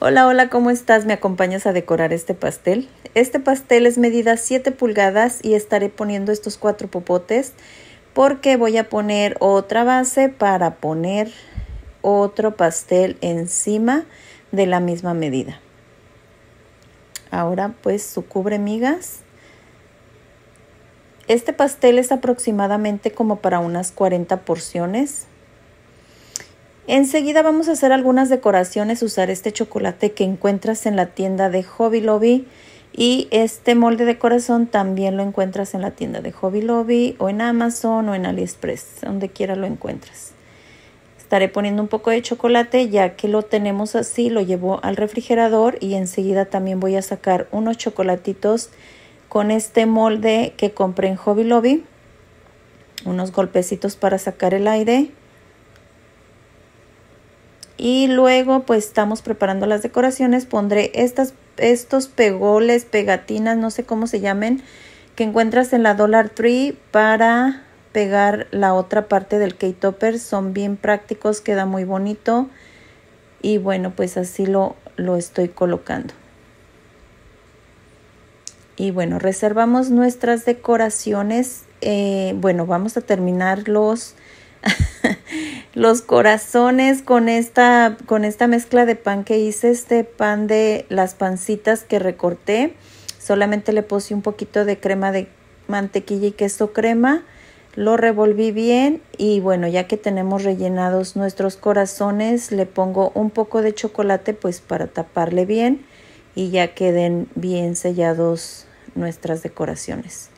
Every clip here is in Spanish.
Hola, hola, ¿cómo estás? ¿Me acompañas a decorar este pastel? Este pastel es medida 7 pulgadas y estaré poniendo estos cuatro popotes porque voy a poner otra base para poner otro pastel encima de la misma medida. Ahora pues su cubre migas. Este pastel es aproximadamente como para unas 40 porciones. Enseguida vamos a hacer algunas decoraciones, usar este chocolate que encuentras en la tienda de Hobby Lobby y este molde de corazón también lo encuentras en la tienda de Hobby Lobby o en Amazon o en AliExpress, donde quiera lo encuentras. Estaré poniendo un poco de chocolate ya que lo tenemos así, lo llevo al refrigerador y enseguida también voy a sacar unos chocolatitos con este molde que compré en Hobby Lobby. Unos golpecitos para sacar el aire y luego pues estamos preparando las decoraciones pondré estas estos pegoles pegatinas no sé cómo se llamen que encuentras en la Dollar Tree para pegar la otra parte del cake topper son bien prácticos queda muy bonito y bueno pues así lo lo estoy colocando y bueno reservamos nuestras decoraciones eh, bueno vamos a terminar los los corazones con esta, con esta mezcla de pan que hice, este pan de las pancitas que recorté. Solamente le puse un poquito de crema de mantequilla y queso crema. Lo revolví bien y bueno, ya que tenemos rellenados nuestros corazones, le pongo un poco de chocolate pues para taparle bien y ya queden bien sellados nuestras decoraciones.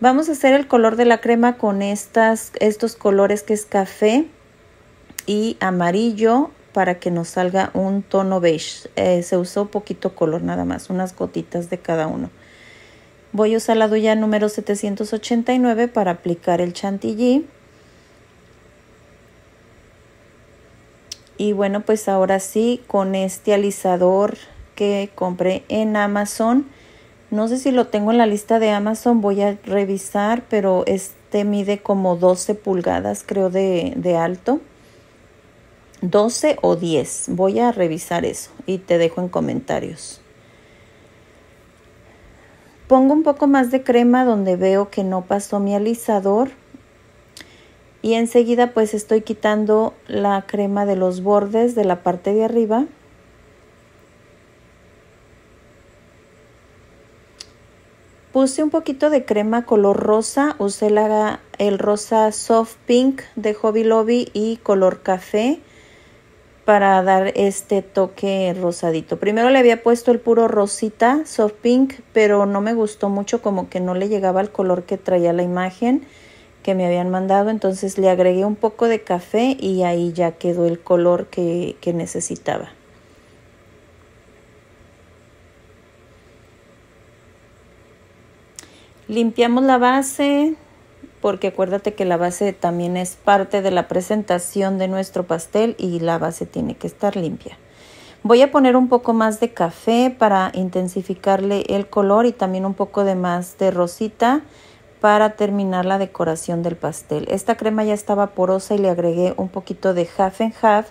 Vamos a hacer el color de la crema con estas, estos colores que es café y amarillo para que nos salga un tono beige. Eh, se usó poquito color nada más, unas gotitas de cada uno. Voy a usar la duya número 789 para aplicar el chantilly. Y bueno, pues ahora sí, con este alisador que compré en Amazon. No sé si lo tengo en la lista de Amazon, voy a revisar, pero este mide como 12 pulgadas creo de, de alto. 12 o 10. Voy a revisar eso y te dejo en comentarios. Pongo un poco más de crema donde veo que no pasó mi alisador. Y enseguida pues estoy quitando la crema de los bordes de la parte de arriba. Puse un poquito de crema color rosa, usé la, el rosa soft pink de Hobby Lobby y color café para dar este toque rosadito. Primero le había puesto el puro rosita, soft pink, pero no me gustó mucho, como que no le llegaba el color que traía la imagen que me habían mandado, entonces le agregué un poco de café y ahí ya quedó el color que, que necesitaba. Limpiamos la base, porque acuérdate que la base también es parte de la presentación de nuestro pastel y la base tiene que estar limpia. Voy a poner un poco más de café para intensificarle el color y también un poco de más de rosita para terminar la decoración del pastel. Esta crema ya estaba porosa y le agregué un poquito de half and half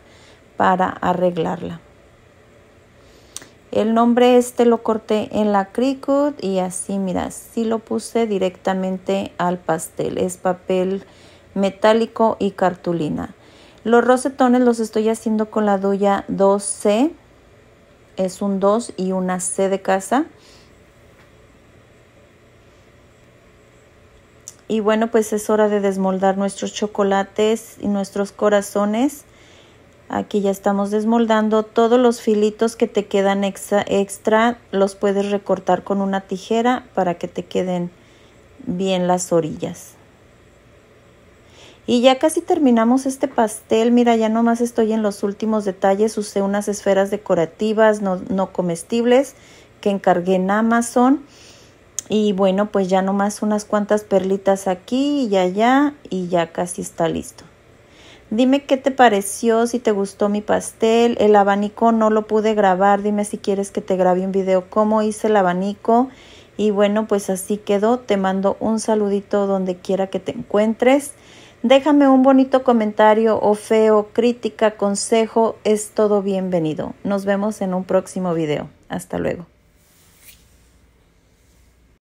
para arreglarla. El nombre este lo corté en la Cricut y así, mira, sí lo puse directamente al pastel. Es papel metálico y cartulina. Los rosetones los estoy haciendo con la duya 2C. Es un 2 y una C de casa. Y bueno, pues es hora de desmoldar nuestros chocolates y nuestros corazones. Aquí ya estamos desmoldando. Todos los filitos que te quedan extra, los puedes recortar con una tijera para que te queden bien las orillas. Y ya casi terminamos este pastel. Mira, ya nomás estoy en los últimos detalles. Usé unas esferas decorativas no, no comestibles que encargué en Amazon. Y bueno, pues ya nomás unas cuantas perlitas aquí y allá y ya casi está listo. Dime qué te pareció, si te gustó mi pastel. El abanico no lo pude grabar. Dime si quieres que te grabe un video cómo hice el abanico. Y bueno, pues así quedó. Te mando un saludito donde quiera que te encuentres. Déjame un bonito comentario o feo, crítica, consejo. Es todo bienvenido. Nos vemos en un próximo video. Hasta luego.